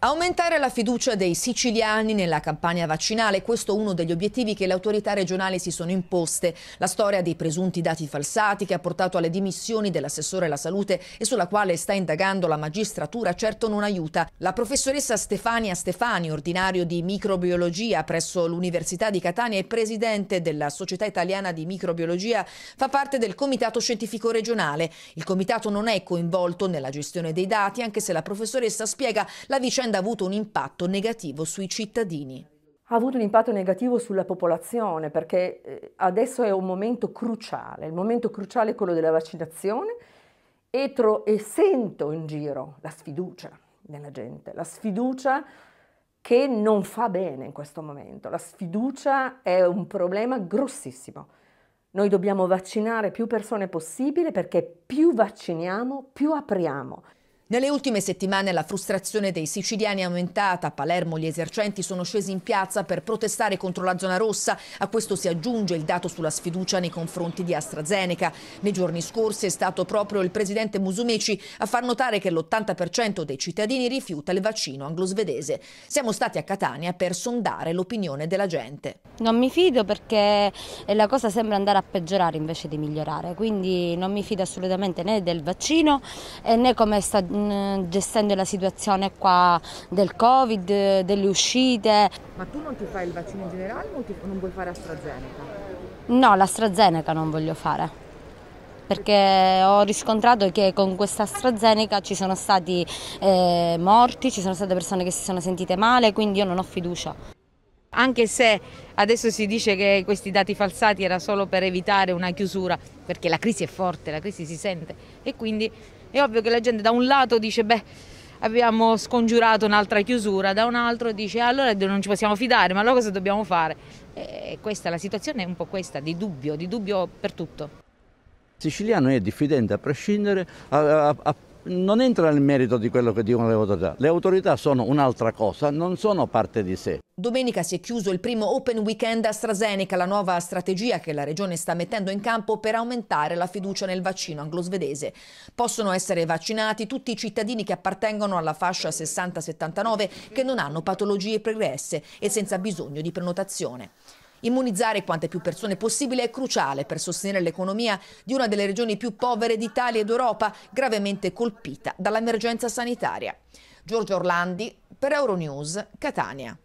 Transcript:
Aumentare la fiducia dei siciliani nella campagna vaccinale, questo è uno degli obiettivi che le autorità regionali si sono imposte. La storia dei presunti dati falsati che ha portato alle dimissioni dell'assessore alla salute e sulla quale sta indagando la magistratura certo non aiuta. La professoressa Stefania Stefani, ordinario di microbiologia presso l'Università di Catania e presidente della Società Italiana di Microbiologia, fa parte del Comitato Scientifico Regionale. Il comitato non è coinvolto nella gestione dei dati, anche se la professoressa spiega la vicenda trend ha avuto un impatto negativo sui cittadini. Ha avuto un impatto negativo sulla popolazione perché eh, adesso è un momento cruciale, il momento cruciale è quello della vaccinazione e, e sento in giro la sfiducia nella gente, la sfiducia che non fa bene in questo momento. La sfiducia è un problema grossissimo. Noi dobbiamo vaccinare più persone possibile perché più vacciniamo, più apriamo. Nelle ultime settimane la frustrazione dei siciliani è aumentata. A Palermo gli esercenti sono scesi in piazza per protestare contro la zona rossa. A questo si aggiunge il dato sulla sfiducia nei confronti di AstraZeneca. Nei giorni scorsi è stato proprio il presidente Musumeci a far notare che l'80% dei cittadini rifiuta il vaccino anglosvedese. Siamo stati a Catania per sondare l'opinione della gente. Non mi fido perché la cosa sembra andare a peggiorare invece di migliorare. Quindi non mi fido assolutamente né del vaccino né come sta Mm, gestendo la situazione qua del Covid, delle uscite. Ma tu non ti fai il vaccino in generale o non vuoi fare AstraZeneca? No, l'AstraZeneca non voglio fare perché ho riscontrato che con questa AstraZeneca ci sono stati eh, morti, ci sono state persone che si sono sentite male, quindi io non ho fiducia. Anche se adesso si dice che questi dati falsati era solo per evitare una chiusura, perché la crisi è forte, la crisi si sente e quindi è ovvio che la gente da un lato dice beh abbiamo scongiurato un'altra chiusura, da un altro dice allora non ci possiamo fidare, ma allora cosa dobbiamo fare? E questa, la situazione è un po' questa, di dubbio, di dubbio per tutto. Il siciliano è diffidente a prescindere, a, a, a non entra nel merito di quello che dicono le autorità. Le autorità sono un'altra cosa, non sono parte di sé. Domenica si è chiuso il primo Open Weekend AstraZeneca, la nuova strategia che la regione sta mettendo in campo per aumentare la fiducia nel vaccino anglosvedese. Possono essere vaccinati tutti i cittadini che appartengono alla fascia 60-79 che non hanno patologie pregresse e senza bisogno di prenotazione. Immunizzare quante più persone possibile è cruciale per sostenere l'economia di una delle regioni più povere d'Italia ed Europa, gravemente colpita dall'emergenza sanitaria. Giorgio Orlandi, per Euronews, Catania.